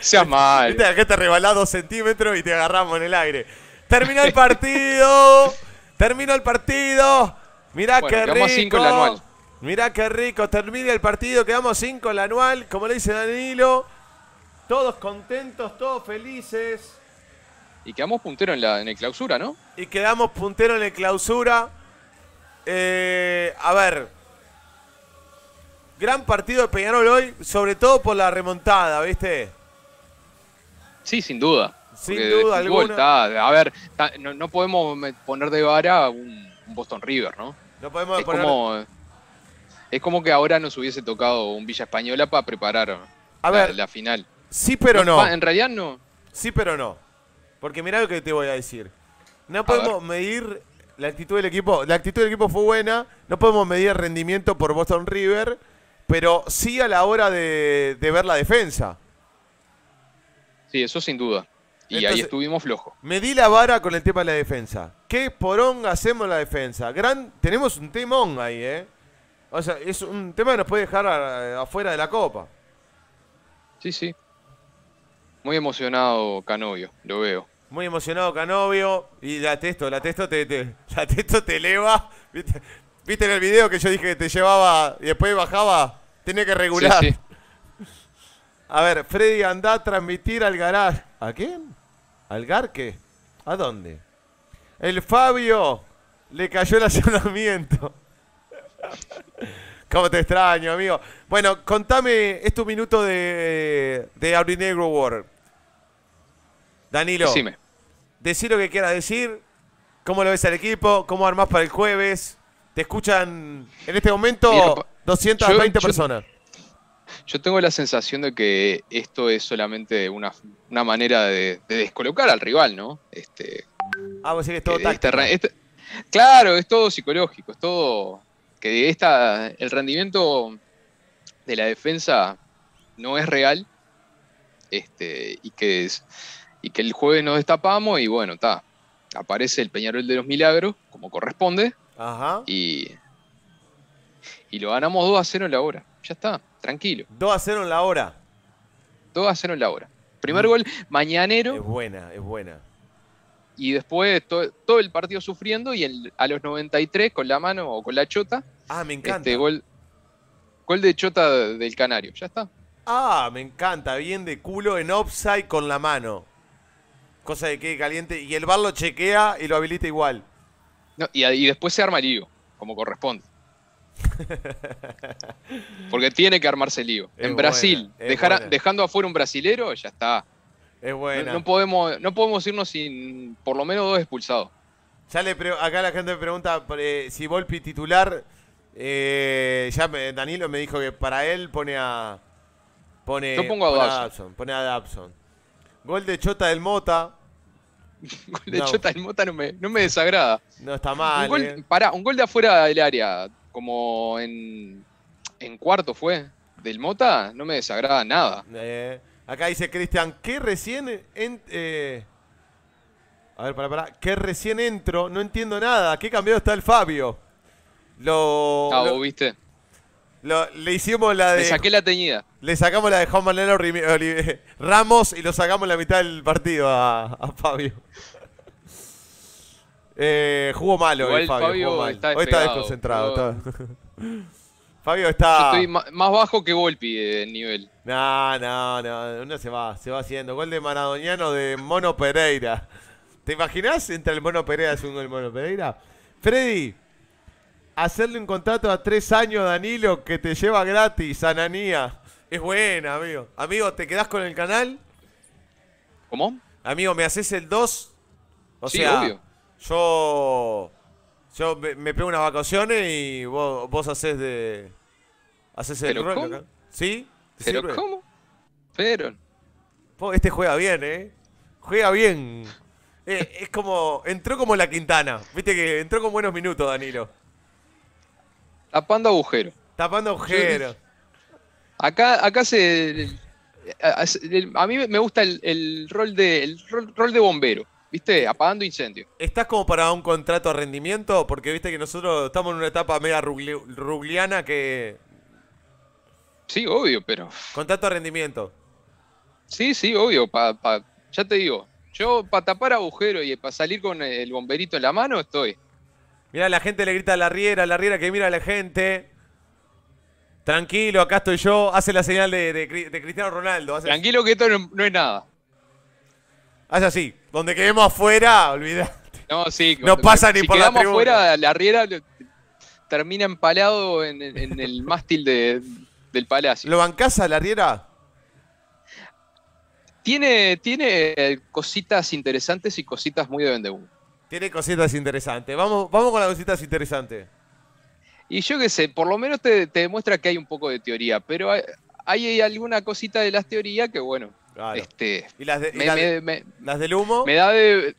Seas mal. Viste, te rebalás dos centímetros y te agarramos en el aire. Terminó el partido. Terminó el partido. Mirá qué rico. Cinco en la anual. Mirá qué rico. Termina el partido. Quedamos cinco en la anual. Como le dice Danilo. Todos contentos, todos felices. Y quedamos puntero en, la, el clausura, ¿no? Y quedamos puntero en el clausura. Eh, a ver, Gran partido de Peñarol hoy, sobre todo por la remontada, ¿viste? Sí, sin duda. Sin duda alguna. a ver, no, podemos poner de vara un, un, Boston River, ¿no? No podemos es poner... Como, es como que ahora nos hubiese tocado un Villa Española para preparar a la, ver, la, final. Sí, pero no, En realidad no. Sí, pero no. Porque mira lo que te voy a decir. No podemos medir la actitud del equipo. La actitud del equipo fue buena. No podemos medir rendimiento por Boston River pero sí a la hora de, ver la defensa. Sí, eso sin duda. Y ahí estuvimos flojos. Me di la vara con el tema de la defensa. ¿Qué porón hacemos en la defensa? tenemos un temón ahí, ¿eh? O sea, es un tema que nos puede dejar afuera de la copa. Sí, sí. Muy emocionado Canovio, lo veo. Muy emocionado Canovio. Y la testo, la testo te, la testo te eleva. ¿Viste en el video que yo dije que te llevaba y después bajaba? tiene que regular. A ver, Freddy, anda a transmitir al garage. ¿A quién? ¿Al Garque? ¿A dónde? El Fabio le cayó el allanamiento. ¿Cómo te extraño, amigo? Bueno, contame, estos minutos minuto de, de Negro World. Danilo, Decime. Decir lo que quieras decir, cómo lo ves al equipo, cómo armás para el jueves. Te escuchan en este momento 220 personas. Yo, tengo la sensación de que esto es solamente una, manera de, descolocar al rival, ¿no? Este, ah, vos decís que este este, Claro, es todo psicológico, es todo. Que esta, el rendimiento de la defensa no es real este, y, que es, y que el jueves nos destapamos y bueno, está. Aparece el Peñarol de los Milagros, como corresponde, y, y lo ganamos 2 a 0 en la hora. Ya está, tranquilo. 2 a 0 en la hora. 2 a 0 en la hora. Primer mm. gol, mañanero. Es buena, es buena. Y después todo el partido sufriendo y el, a los 93 con la mano o con la chota. Ah, me encanta. Este gol, gol de chota del Canario, ya está. Ah, me encanta, bien de culo en offside con la mano. Cosa de que caliente. Y el bar lo chequea y lo habilita igual y, después se arma el lío, como corresponde. Porque tiene que armarse el lío. en Brasil, dejar, dejando afuera un brasilero, ya está. Es No, podemos, no podemos irnos sin por lo menos dos expulsados. acá la gente me pregunta eh, si Volpi titular. Eh, Danilo me dijo que para él pone a. Pone, pongo a, pone Pone a Gol de Chota del Mota de hecho Chota Mota no me, no me desagrada. No está mal. Un gol, eh. un gol de afuera del área, como en, cuarto fue, del Mota, no me desagrada nada. Eh, acá dice Cristian, que recién. Eh, a ver, Que recién entro, no entiendo nada. ¿Qué cambiado está el Fabio? Lo. Ah, viste. Lo, le hicimos la de. Le saqué la teñida. Le sacamos la de Juan Manuel Ramos y lo sacamos la mitad del partido a, eh, Fabio. jugó malo hoy, Fabio. hoy está desconcentrado. Fabio está. estoy más bajo que Volpi eh, el nivel. No, no, no. Uno se va, se va haciendo. Gol de Maradoniano de Mono Pereira. ¿Te imaginas entre el Mono Pereira y un gol Mono Pereira? Freddy, hacerle un contrato a tres años, Danilo, que te lleva gratis, Ananía. Es buena, amigo. Amigo, ¿te quedás con el canal? ¿Cómo? Amigo, ¿me haces el 2? O sea, yo. Yo me, pego unas vacaciones y vos, vos haces de. Haces el rol ¿Sí? ¿Pero cómo? Pero. Este juega bien, ¿eh? Juega bien. Eh, es como. Entró como la Quintana. Viste que entró con buenos minutos, Danilo. Tapando agujero. Tapando agujero. Acá, acá se. A, mí me gusta el, rol de rol, de bombero. ¿Viste? Apagando incendio ¿Estás como para un contrato a rendimiento? Porque viste que nosotros estamos en una etapa mega rubliana que. Sí, obvio, pero. Contrato a rendimiento. Sí, sí, obvio. Pa, ya te digo, yo para tapar agujero y para salir con el bomberito en la mano estoy. Mira, la gente le grita a la riera, la riera que mira a la gente. Tranquilo, acá estoy yo. Hace la señal de, Cristiano Ronaldo. Tranquilo que esto no, es nada. Hace así. Donde quedemos afuera, olvidate. No, No pasa ni por la tribuna. afuera, la riera termina empalado en, el mástil del palacio. ¿Lo bancás a la riera? Tiene, tiene eh, cositas interesantes y cositas muy de vendebú. Tiene cositas interesantes. Vamos, vamos con las cositas interesantes. Y yo qué sé, por lo menos te, demuestra que hay un poco de teoría, pero hay, alguna cosita de las teorías que, bueno, este, ¿Y las, del humo? Me da de...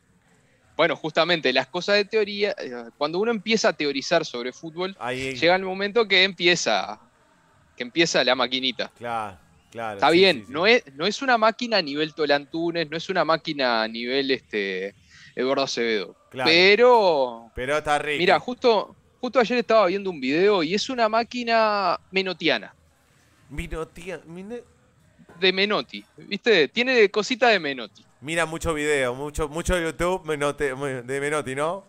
Bueno, justamente las cosas de teoría, eh, cuando uno empieza a teorizar sobre fútbol, llega el momento que empieza, que empieza la maquinita. Claro. Claro, Está bien, No, es, no es una máquina a nivel Tolantunes, no es una máquina a nivel este, Eduardo Acevedo. pero. Pero está rico. Mira, justo, Justo ayer estaba viendo un video y es una máquina menotiana. Minotia, De Menotti, ¿viste? Tiene cosita de Menotti. Mira mucho video, mucho, mucho YouTube de Menotti, ¿no?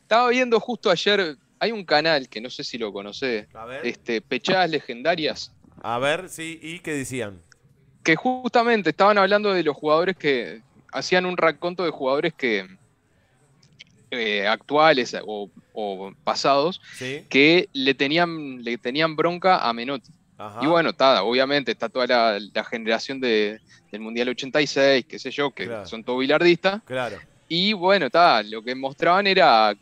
Estaba viendo justo ayer, hay un canal que no sé si lo conoces. este, Pechadas Legendarias. A ver, sí, ¿y qué decían? Que justamente estaban hablando de los jugadores que hacían un racconto de jugadores que, eh, actuales o, pasados que le tenían, le tenían bronca a Menotti. Y bueno, está, obviamente está toda la, generación del Mundial 86, qué sé yo, que son todo bilardistas. Y bueno, está, lo que mostraban era,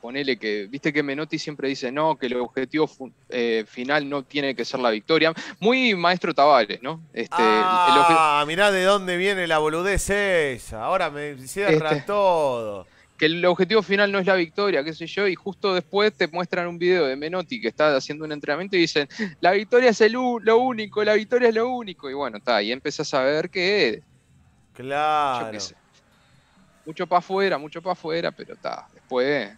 ponele que, viste que Menotti siempre dice, no, que el objetivo eh, final no tiene que ser la victoria. Muy maestro Tavares, ¿no? Este, ah, mirá de dónde viene la boludez esa. Ahora me cierra este. todo que el objetivo final no es la victoria, qué sé yo, y justo después te muestran un video de Menotti que está haciendo un entrenamiento y dicen, la victoria es lo único, la victoria es lo único, y bueno, está, y empezás a ver que... Claro. mucho para afuera, mucho para afuera, pero está, después...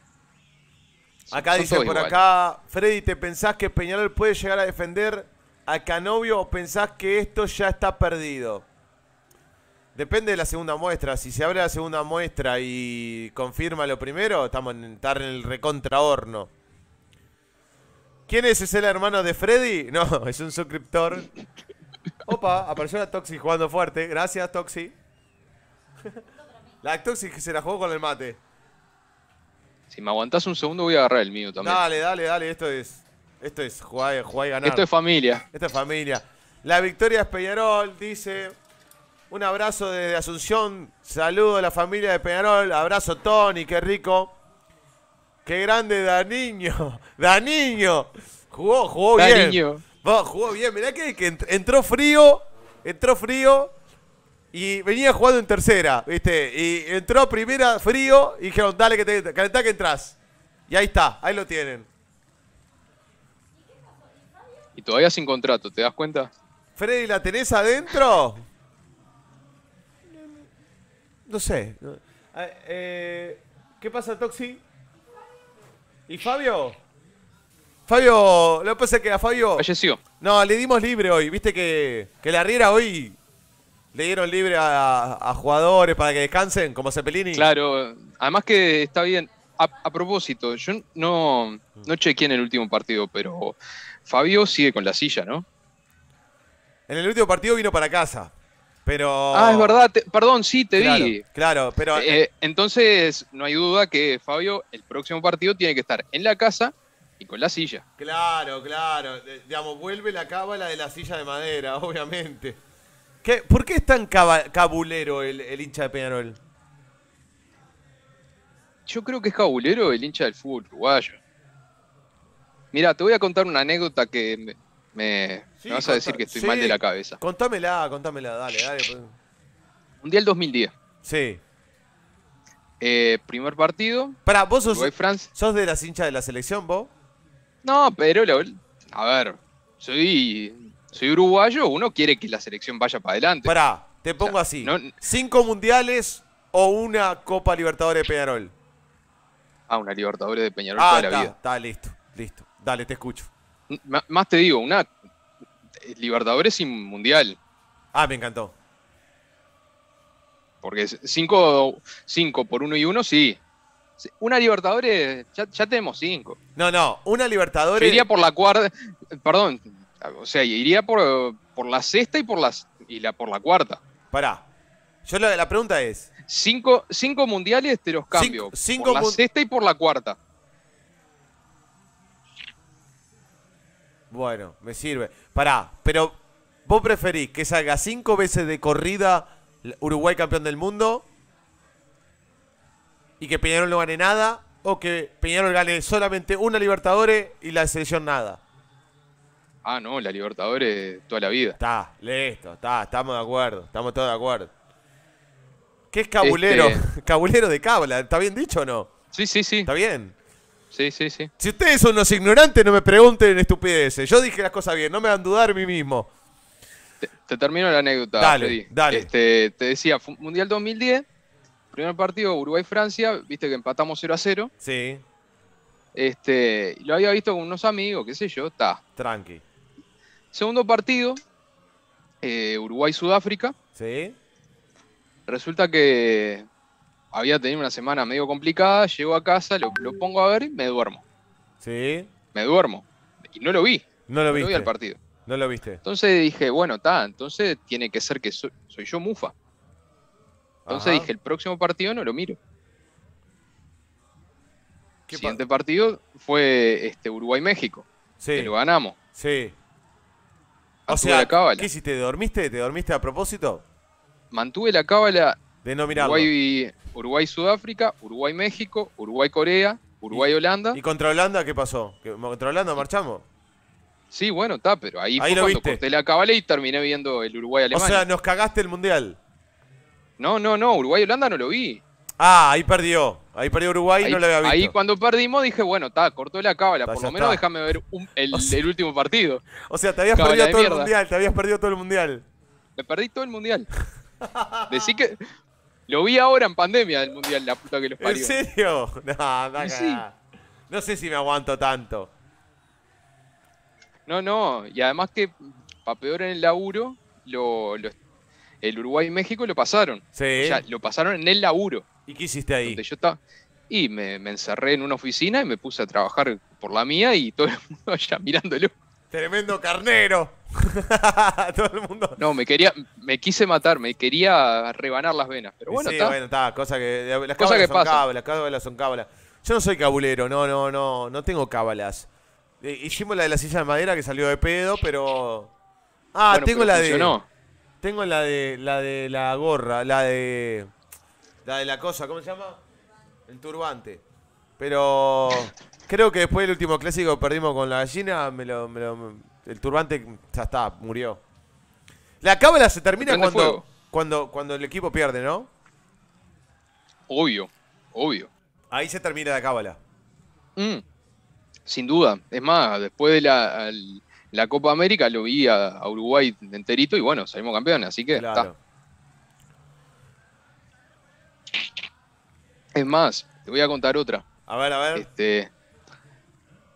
Acá dice por acá, Freddy, ¿te pensás que Peñarol puede llegar a defender a Canovio o pensás que esto ya está perdido? Depende de la segunda muestra. Si se abre la segunda muestra y confirma lo primero, estamos en, estar en el recontrahorno. ¿Quién es? ese el hermano de Freddy? No, es un suscriptor. Opa, apareció la Toxi jugando fuerte. Gracias, Toxi. La Toxi que se la jugó con el mate. Si me aguantas un segundo voy a agarrar el mío también. Dale, dale, dale. Esto es, esto es jugar, y ganar. Esto es familia. Esto es familia. La victoria es Peñarol, dice... Un abrazo desde Asunción. Saludo a la familia de Peñarol. Abrazo, Tony. Qué rico. Qué grande Daniño. Daniño. Jugó, jugó bien. jugó bien. Mirá que, entró frío. Entró frío. Y venía jugando en tercera, ¿viste? Y entró primera frío. Y dijeron, dale que te calentá que entras. Y ahí está. Ahí lo tienen. Y todavía sin contrato, ¿te das cuenta? Freddy, ¿la tenés adentro? No sé. Ah, eh, ¿Qué pasa, Toxi? ¿Y Fabio? Fabio, lo que pasa es que a Fabio. Falleció. No, le dimos libre hoy. Viste que, que la Riera hoy le dieron libre a, jugadores para que descansen, como Cepelini. Claro, además que está bien. A, propósito, yo no, no chequeé en el último partido, pero Fabio sigue con la silla, ¿no? En el último partido vino para casa. Ah, es verdad, perdón, sí, te vi. Claro, pero... Eh, eh, entonces, no hay duda que Fabio, el próximo partido tiene que estar en la casa y con la silla. Claro, claro. Digamos, vuelve la cábala de la silla de madera, obviamente. ¿Qué, ¿Por qué es tan cabulero el, hincha de Peñarol? Yo creo que es cabulero el hincha del fútbol uruguayo. Mira, te voy a contar una anécdota que me, me vas a decir que estoy mal de la cabeza. Contámela, contámela, dale, dale. Pues. Mundial 2010. Sí. Eh, primer partido. Para, vos sos, sos de las hinchas de la selección, vos. No, pero a ver, soy, soy uruguayo, uno quiere que la selección vaya para adelante. Para. te pongo así. ¿Cinco mundiales o una Copa Libertadores de Peñarol? Ah, una Libertadores de Peñarol ah, toda la Está listo, listo. Dale, te escucho. más te digo, una eh, Libertadores y Mundial. Ah, me encantó. Porque 5 por 1 y 1, sí. Una Libertadores, ya, ya tenemos 5. No, no, una Libertadores. Yo iría por la cuarta, perdón, o sea, iría por, por la sexta y por la, y la por la cuarta. Pará. Yo la, la pregunta es. 5 cinco mundiales te los cambio. por la sexta y por la cuarta. Bueno, me sirve. Pará, pero vos preferís que salga cinco veces de corrida Uruguay campeón del mundo y que Peñarol no gane nada o que Peñarol gane solamente una Libertadores y la selección nada. Ah, no, la Libertadores toda la vida. Está, listo, está, estamos de acuerdo, estamos todos de acuerdo. ¿Qué es cabulero? Este- cabulero de cabla, ¿está bien dicho o no? Sí, sí, sí. ¿Está bien? Sí, sí, sí. Si ustedes son los ignorantes, no me pregunten estupideces. Yo dije las cosas bien, no me van a dudar a mí mismo. Te, termino la anécdota. Dale, dale. Este, te decía, Mundial 2010, primer partido, Uruguay-Francia, viste que empatamos 0 a 0. Sí. Este, lo había visto con unos amigos, qué sé yo, está. Tranqui. Segundo partido, eh, Uruguay-Sudáfrica. Sí. Resulta que había tenido una semana medio complicada, llego a casa, lo, pongo a ver y me duermo. Sí. Me duermo. Y no lo vi. No lo vi. No vi al partido. No lo viste. Entonces dije, bueno, está, entonces tiene que ser que soy, yo Mufa. Entonces dije, el próximo partido no lo miro. El siguiente partido fue este, Uruguay-México. Sí. Que lo ganamos. Sí. o sea, la ¿qué hiciste? ¿Te dormiste? ¿Te dormiste a propósito? Mantuve la cábala Uruguay, Sudáfrica, Uruguay México, Uruguay Corea, Uruguay Holanda. ¿Y contra Holanda qué pasó? ¿Contra Holanda marchamos? Sí, bueno, está, pero ahí, fue cuando corté la cabala y terminé viendo el Uruguay Alemania. O sea, nos cagaste el mundial. No, no, no, Uruguay Holanda no lo vi. Ah, ahí perdió. Ahí perdió Uruguay y no lo había visto. Ahí cuando perdimos dije, bueno, está, cortó la cábala. por lo menos déjame ver el, último partido. O sea, te habías perdido todo el mundial, te habías perdido todo el mundial. Me perdí todo el mundial. Decí que, lo vi ahora en pandemia del mundial, la puta que los parió. ¿En serio? No, no sé si me aguanto tanto. No, no. Y además que, para peor en el laburo, lo, el Uruguay y México lo pasaron. Sí. O sea, lo pasaron en el laburo. ¿Y qué hiciste ahí? yo estaba. Y me, me, encerré en una oficina y me puse a trabajar por la mía y todo el mundo allá mirándolo. Tremendo carnero. Todo el mundo. No, me quería, me quise matar, me quería rebanar las venas. Pero bueno, sí, bueno, está, cosa que. Las que son cábalas, Yo no soy cabulero, no, no, no, no tengo cábalas. Eh, hicimos la de la silla de madera que salió de pedo, pero. Ah, tengo la de. Tengo la de la de la gorra, la de. La de la cosa, ¿cómo se llama? El turbante. Pero creo que después del último clásico perdimos con la gallina, me el turbante ya está, murió. La cábala se termina cuando, cuando, cuando el equipo pierde, ¿no? Obvio, obvio. Ahí se termina la cábala. Mm, sin duda. Es más, después de la, Copa América lo vi a, Uruguay enterito y bueno, salimos campeones, así que está. Es más, te voy a contar otra. A ver, a ver. Este,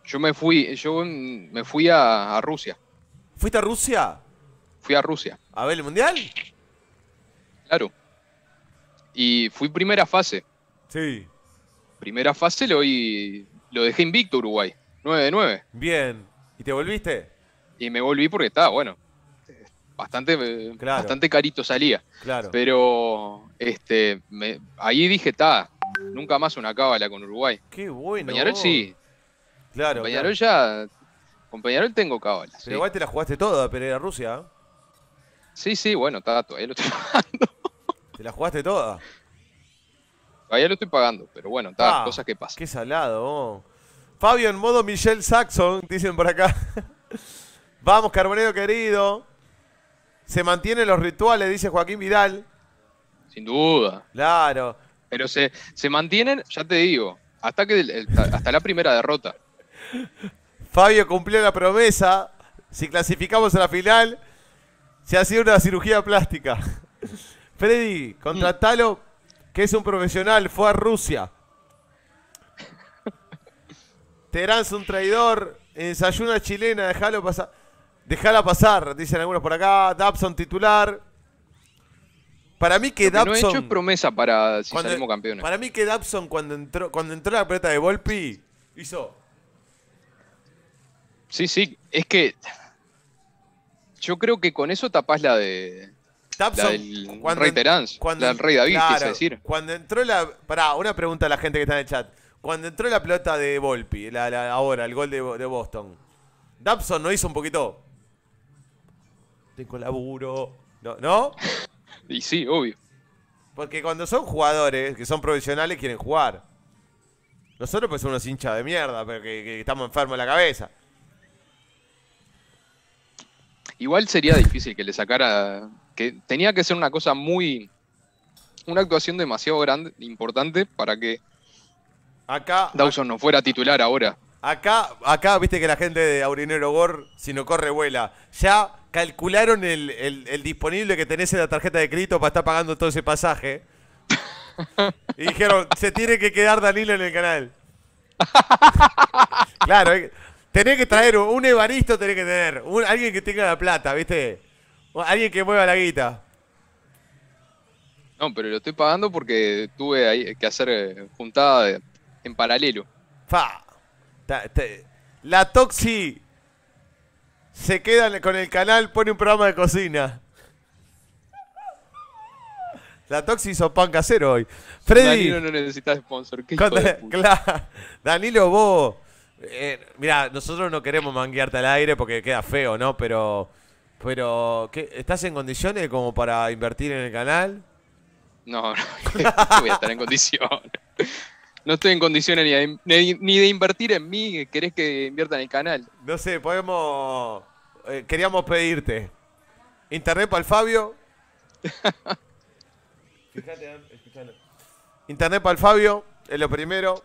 yo me fui, yo me fui a, Rusia. ¿Fuiste a Rusia? Fui a Rusia. ¿A ver el mundial? Claro. Y fui primera fase. Sí. Primera fase lo, y, lo dejé invicto Uruguay. 9 de 9. Bien. ¿Y te volviste? Y me volví porque estaba, bueno, bastante, bastante carito salía. Claro. Pero este, ahí dije, está, Nunca más una cábala con Uruguay. Qué bueno. Peñarol sí. Claro. Peñarol ya. Con Peñarol tengo cábala. Pero igual te la jugaste toda, Pereira Rusia. ¿eh? Sí, sí, bueno, todavía lo estoy pagando. ¿Te la jugaste toda? Todavía lo estoy pagando, pero bueno, está, ah, cosas que pasan. Qué salado. Fabio en modo Michelle Saxon, dicen por acá. Vamos, Carbonero querido. Se mantienen los rituales, dice Joaquín Vidal. Sin duda. Claro. Pero se, mantienen, ya te digo, hasta, que hasta la primera derrota. Fabio cumplió la promesa. Si clasificamos a la final, se ha sido una cirugía plástica. Freddy, mm. Talo, que es un profesional, fue a Rusia. Terán es un traidor, Ensayuna chilena, déjalo pasar. Déjala pasar, dicen algunos por acá. Dabson titular. Para mí que Lo Dabson. no he hecho es promesa para si cuando, salimos campeones. Para mí que Dabson, cuando entró, cuando entró la pelota de Volpi, hizo. Sí, sí, es que. Yo creo que con eso tapás la de. Dabson, la del cuando, Rey Terán. la del Rey David, decir. Cuando entró la. Pará, una pregunta a la gente que está en el chat. Cuando entró la pelota de Volpi, la, ahora, el gol de, Boston, ¿Dabson no hizo un poquito? Tengo laburo. ¿No? ¿No? Y sí, obvio. Porque cuando son jugadores que son profesionales quieren jugar. Nosotros pues somos unos hinchas de mierda, pero que, estamos enfermos en la cabeza. Igual sería difícil que le sacara. que tenía que ser una cosa muy. una actuación demasiado grande, importante, para que Acá. Dawson no fuera titular ahora. Acá, acá, viste que la gente de Aurinero Gor, si no corre, vuela. Ya calcularon el, disponible que tenés en la tarjeta de crédito para estar pagando todo ese pasaje. Y dijeron, se tiene que quedar Danilo en el canal. claro, eh, tenés que traer un evaristo, tenés que tener. alguien que tenga la plata, ¿viste? Alguien que mueva la guita. No, pero lo estoy pagando porque tuve que hacer eh, juntada en paralelo. Fa la Toxi se queda con el canal, pone un programa de cocina. La Toxi hizo pan casero hoy. Freddy. Danilo no necesita sponsor. Danilo, vos. Eh, mira, nosotros no queremos manguearte al aire porque queda feo, ¿no? Pero. Pero. ¿Estás en condiciones como para invertir en el canal? No, no. voy a estar en condiciones. No estoy en condiciones ni de, invertir en mí, querés que invierta en el canal. No sé, podemos. Eh, queríamos pedirte. Internet para el Fabio. Fíjate, Internet para el Fabio, es lo primero.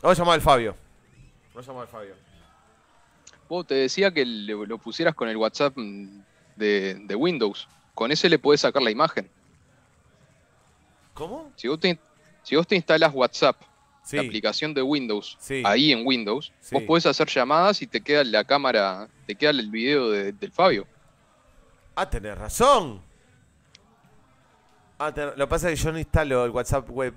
Vamos a llamar al Fabio. Vamos a llamar al Fabio. Vos te decía que lo pusieras con el WhatsApp de, de Windows. Con ese le podés sacar la imagen. ¿Cómo? Si vos si vos te instalas WhatsApp, la aplicación de Windows, ahí en Windows, vos podés hacer llamadas y te queda la cámara, te queda el video del Fabio. Ah, tenés razón. Ah, Lo pasa es que yo no instalo el WhatsApp web.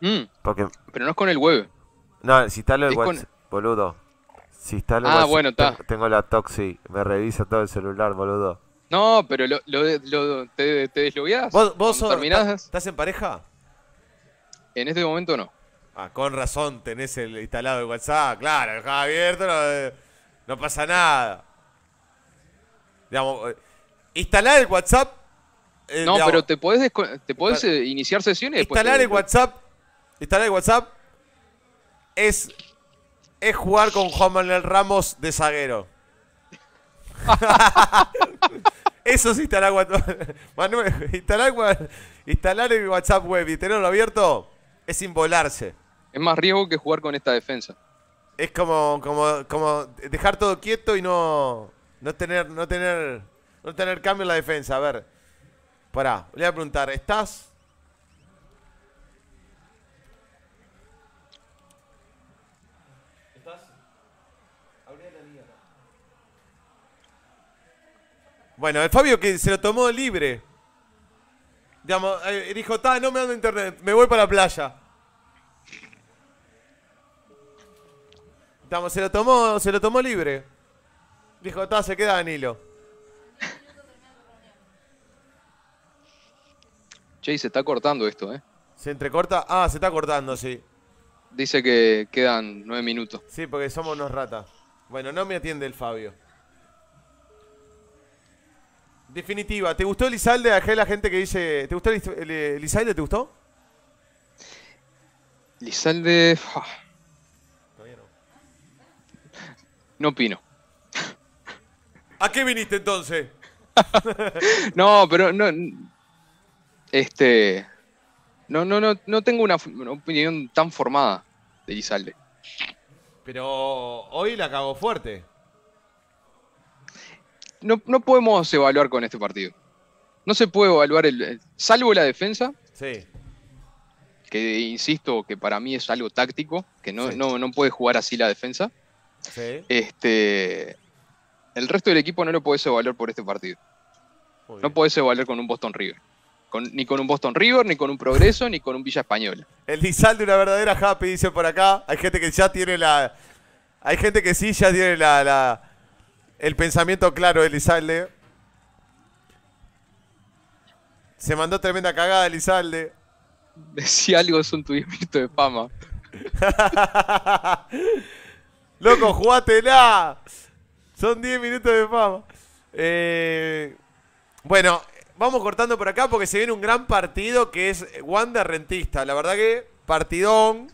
Mm. Pero no es con el web. No, si instalo el WhatsApp, boludo. Si instalo ah, WhatsApp, bueno, está. tengo la Toxi, me revisa todo el celular, boludo. No, pero te, te deslogueás. ¿Vos, vos estás en pareja? En este momento no. Ah, con razón tenés el instalado de WhatsApp, claro, dejá abierto, eh, no, pasa nada. Digamos, eh, instalar el WhatsApp. Eh, no, pero te podés, te podés iniciar sesiones. Instalar el WhatsApp. Instalar el WhatsApp es, es jugar con Juan Manuel Ramos de zaguero. Eso es instalar WhatsApp. Manuel, instalar, instalar el WhatsApp web y tenerlo abierto es volarse. Es más riesgo que jugar con esta defensa. Es como, como, dejar todo quieto y no, no tener, no tener, no tener cambio en la defensa. A ver. Pará, le voy a preguntar, ¿estás? ¿Estás? Bueno, el Fabio que se lo tomó libre. Eh, dijo, está, no me ando internet, me voy para la playa. estamos se lo tomó, se lo tomó libre. Dijo, está, se queda Danilo. Che, se está cortando esto, ¿eh? ¿Se entrecorta? Ah, se está cortando, sí. Dice que quedan nueve minutos. Sí, porque somos unos ratas. Bueno, no me atiende el Fabio. Definitiva. ¿Te gustó Elizalde? Dejé la gente que dice. ¿Te gustó Elizalde? ¿Te gustó? Lizalde. Ah. no. opino. ¿A qué viniste entonces? no, pero no. Este. No, no, no, no tengo una, opinión tan formada de Lizalde. Pero hoy la cago fuerte no, podemos evaluar con este partido. No se puede evaluar, el, salvo la defensa. Sí. Que insisto, que para mí es algo táctico, que no, puede jugar así la defensa. Sí. Este, el resto del equipo no lo podés evaluar por este partido. no puede podés evaluar con un Boston River. ni con un Boston River, ni con un Progreso, ni con un Villa Española. El Dizal de una verdadera happy, dice por acá. Hay gente que ya tiene la. Hay gente que sí ya tiene la el pensamiento claro de Elizalde. Se mandó tremenda cagada Elizalde. Decía algo son tu 10 minutos de fama. Loco, jugatela. Son 10 minutos de fama. bueno, vamos cortando por acá porque se viene un gran partido que es Wanda Rentista. La verdad que partidón.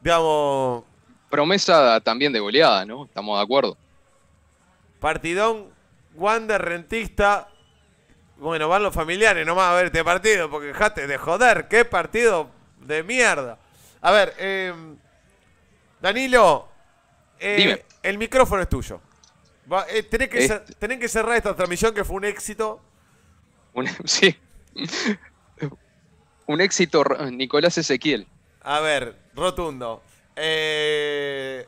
Digamos. Promesa también de goleada, ¿no? Estamos de acuerdo. Partidón, Wander Rentista. Bueno, van los familiares nomás a ver este partido, porque dejate de joder, qué partido de mierda. A ver, em, Danilo, eh, el micrófono es tuyo. Eh, tenés, que este. que cerrar esta transmisión que fue un éxito. sí. un éxito, Nicolás Ezequiel. A ver, rotundo. Eh,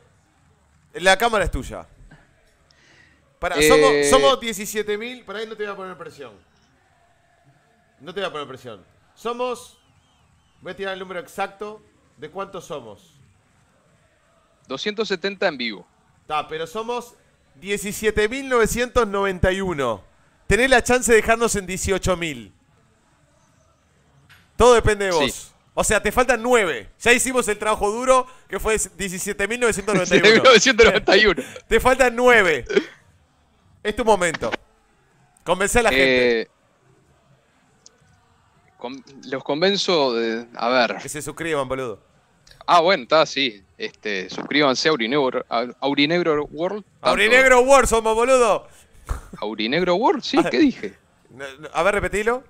la cámara es tuya somos, 17.000, eh, 17 mil, por ahí no te voy a poner presión. No te voy a poner presión. Somos, voy a tirar el número exacto de cuántos somos. 270 en vivo. Está, pero somos 17.991. Tenés la chance de dejarnos en 18.000. Todo depende de vos. O sea, te faltan 9. Ya hicimos el trabajo duro, que fue 17.991. 17.991. Te faltan 9. Es tu momento. Convence a la gente. Eh, los convenzo de. A ver. Que se suscriban, boludo. Ah, bueno, está, sí. Este, suscríbanse a Aurinegro, World. Aurinegro World somos, boludo. Aurinegro World, sí, ¿qué dije? A ver, repetilo.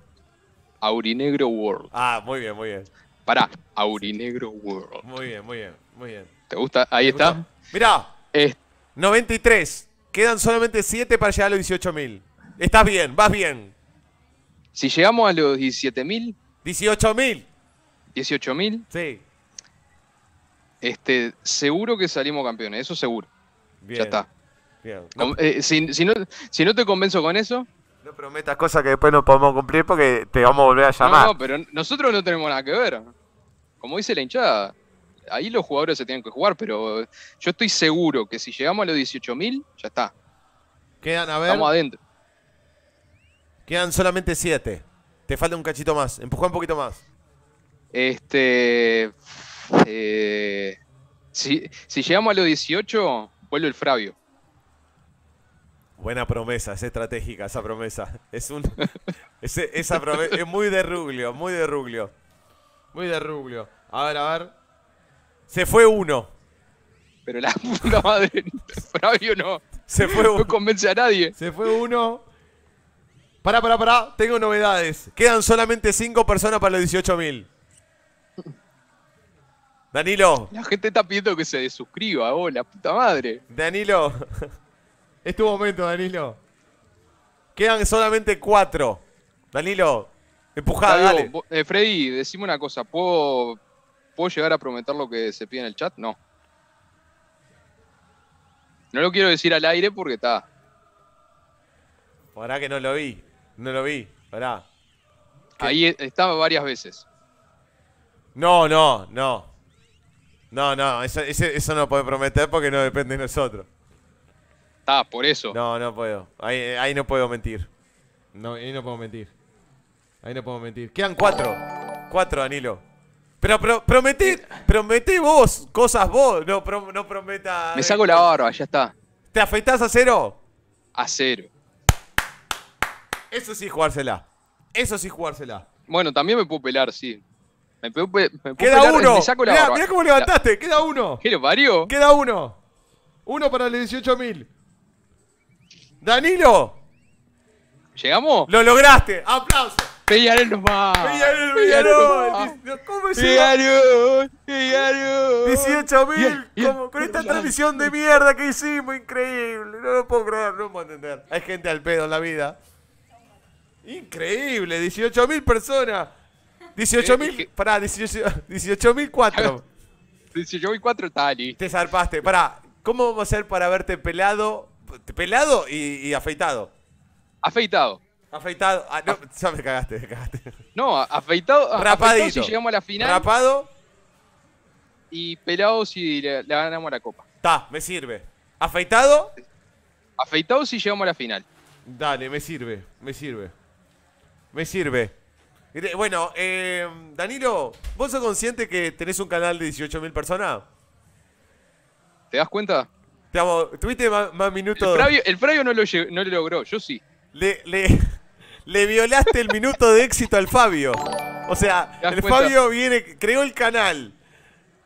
Aurinegro World. Ah, muy bien, muy bien. Pará, Aurinegro World. Muy bien, muy bien, muy bien. ¿Te gusta? Ahí está. Mira Mirá. 93. Quedan solamente 7 para llegar a los 18.000. Estás bien, vas bien. Si llegamos a los 17.000. 18.000. 18.000. Sí. Este, seguro que salimos campeones, eso seguro. Ya está. Eh, si, no, te convenzo con eso, no prometas cosas que después no podemos cumplir porque te vamos a volver a llamar. no, pero nosotros no tenemos nada que ver. Como dice la hinchada, ahí los jugadores se tienen que jugar, pero yo estoy seguro que si llegamos a los 18.000, ya está. Quedan, a ver. Estamos adentro. Quedan solamente 7. Te falta un cachito más. Empuja un poquito más. Este. Eh, si, llegamos a los 18, vuelve el Frabio. Buena promesa, es estratégica esa promesa. Es un. esa es muy de ruglio, muy de ruglio. Muy de ruglio. A ver, a ver. Se fue uno. Pero la puta madre, Fabio no. Se fue uno. No convence a nadie. Se fue uno. Pará, pará, pará. Tengo novedades. Quedan solamente cinco personas para los 18.000. Danilo. La gente está pidiendo que se desuscriba, vos, oh, la puta madre. Danilo. Es tu momento, Danilo. Quedan solamente cuatro. Danilo, empujá, dale. Eh, Freddy, decime una cosa. ¿Puedo ¿Puedo llegar a prometer lo que se pide en el chat? No. No lo quiero decir al aire porque está. Pará que no lo vi. No lo vi. Pará. Ahí e, estaba varias veces. No, no, no. No, no, eso, eso no puede prometer porque no depende de nosotros. Está, ah, por eso. No, no puedo. Ahí, no puedo mentir. No, ahí no puedo mentir. Ahí no puedo mentir. Quedan cuatro. Cuatro, Danilo. Pero, prometí, vos, cosas vos, no, prometa. Me saco la barba, ya está. ¿Te afeitás a cero? A cero. Eso sí, jugársela. Eso sí, jugársela. Bueno, también me puedo pelar, sí. Me puedo, me queda pelar, uno. Me saco la mirá, mirá cómo levantaste, queda uno. ¿Qué lo parió? Queda uno. Uno para el 18.000. Danilo. ¿Llegamos? Lo lograste. Aplausos. Peñarol nos va. Peñarol, Peñarol. Peñarol. ¿Cómo Peñarol, Peñarol. 18 mil. Con esta transmisión de mierda que hicimos, increíble. No lo puedo creer, no lo puedo entender. Hay gente al pedo en la vida. Increíble, 18.000 personas. 18 mil. Pará, 18 mil 4. 18 4 está Te zarpaste. Pará, ¿cómo vamos a hacer para verte pelado? Pelado y afeitado. Afeitado. Afeitado. Ah, no, ah. ya me cagaste, cagaste. No, afeitado. si llegamos a la final. Rapado. Y pelado si le, ganamos la copa. Está, me sirve. Afeitado. Afeitado si llegamos a la final. Dale, me sirve, me sirve. Me sirve. Bueno, eh, Danilo, ¿vos sos consciente que tenés un canal de 18.000 personas? ¿Te das cuenta? Te amo, tuviste más, minutos. El Fabio no, lo, no lo logró, yo sí. Le, le, le violaste el minuto de éxito al Fabio. O sea, el Fabio viene, creó el canal.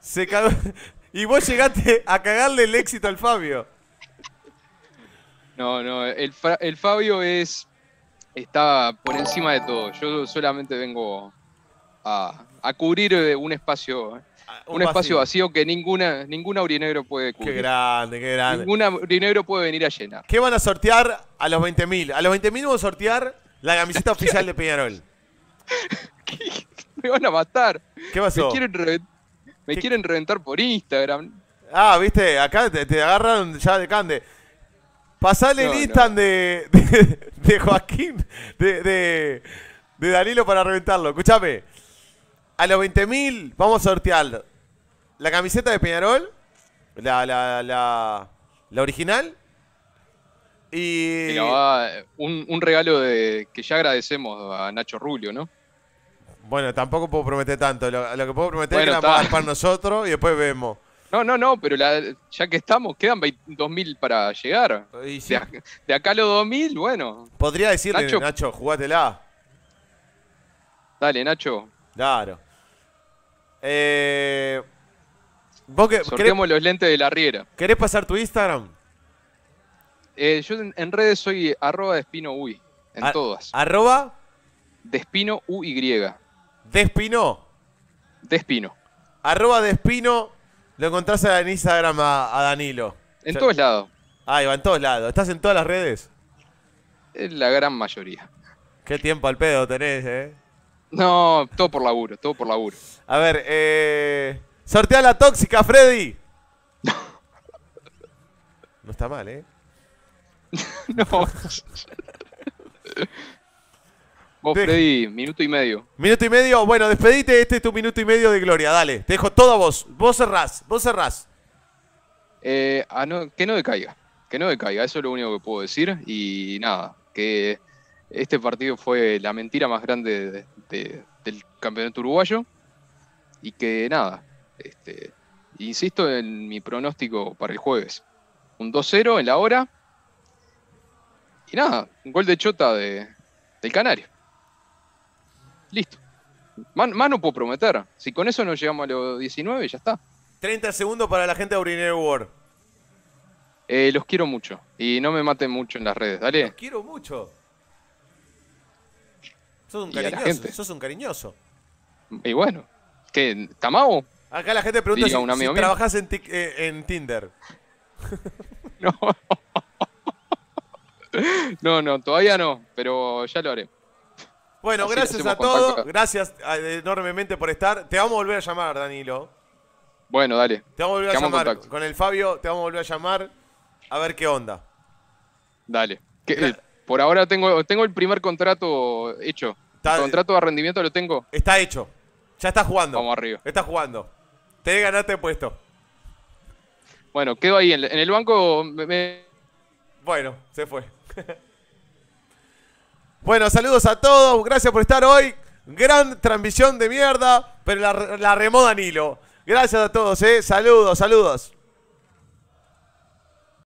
Se y vos llegaste a cagarle el éxito al Fabio. No, no, el, Fabio es. está por encima de todo. Yo solamente vengo a, cubrir eh, un espacio. Eh, ah, un, espacio vacío que ninguna, ningún aurinegro puede cubrir. Qué grande, qué grande. Ningún aurinegro puede venir a llenar. ¿Qué van a sortear a los 20.000? A los 20.000 vamos a sortear la camiseta oficial de Peñarol. Me van a matar. ¿Qué pasó? Me quieren, reventar por Instagram. Ah, viste, acá te, agarran ya de cande. Pasale el instant de, de, Joaquín, de, de, de, Danilo para reventarlo. Escúchame. A los 20.000 vamos a sortear la camiseta de Peñarol, la, la, la, la original, un, regalo de, que ya agradecemos a Nacho Rulio ¿no? Bueno, tampoco puedo prometer tanto. Lo, que puedo prometer es para nosotros y después vemos. No, no, no, pero ya que estamos, quedan 2.000 para llegar. De, acá a los 2.000, bueno. Podría decirle, Nacho, Nacho jugátela. Dale, Nacho. Claro. Eh, ¿vos que, Sorteamos los lentes de la Riera. ¿Querés pasar tu Instagram? Eh, yo en, redes soy arroba despino en todas. ¿Arroba? Despino uy. ¿Despino? Despino. Arroba despino, lo encontrás en Instagram a, Danilo. En todos lados. Ah, va en todos lados. ¿Estás en todas las redes? En la gran mayoría. Qué tiempo al pedo tenés, eh. No, todo por laburo, todo por laburo. A ver, eh. Sortea la tóxica, Freddy. no está mal, eh. no. Vos, Freddy, minuto y medio. Minuto y medio. Bueno, despedite. Este es tu minuto y medio de gloria. Dale, te dejo todo a vos. Vos cerrás, vos cerrás. Eh, ah, que no decaiga. Que no decaiga. Eso es lo único que puedo decir. Y nada, que este partido fue la mentira más grande del campeonato uruguayo. Y que nada, este, insisto en mi pronóstico para el jueves. Un 2-0 en la hora y nada, un gol de chota de, del Canario. Listo. Más, no puedo prometer. Si con eso no llegamos a los 19, ya está. 30 segundos para la gente de Urinero World. Eh, los quiero mucho. Y no me maten mucho en las redes, dale. Los quiero mucho. Sos un cariñoso. Sos un cariñoso. Y bueno, ¿qué? ¿Tamago? Acá la gente pregunta si, trabajás trabajas en, eh, en Tinder. no. No, no, todavía no, pero ya lo haré. Bueno, gracias a todos. Gracias enormemente por estar. Te vamos a volver a llamar, Danilo. Bueno, dale. Te vamos a volver a llamar. Con el Fabio te vamos a volver a llamar a ver qué onda. Dale. Eh, por ahora tengo, el primer contrato hecho. el contrato de rendimiento lo tengo. Está hecho. Ya está jugando. Vamos arriba. Está jugando. Te ganaste puesto. Bueno, quedo ahí. En, el banco Bueno, se fue. bueno, saludos a todos. Gracias por estar hoy. Gran transmisión de mierda, pero la, la Danilo Gracias a todos, ¿eh? Saludos, saludos.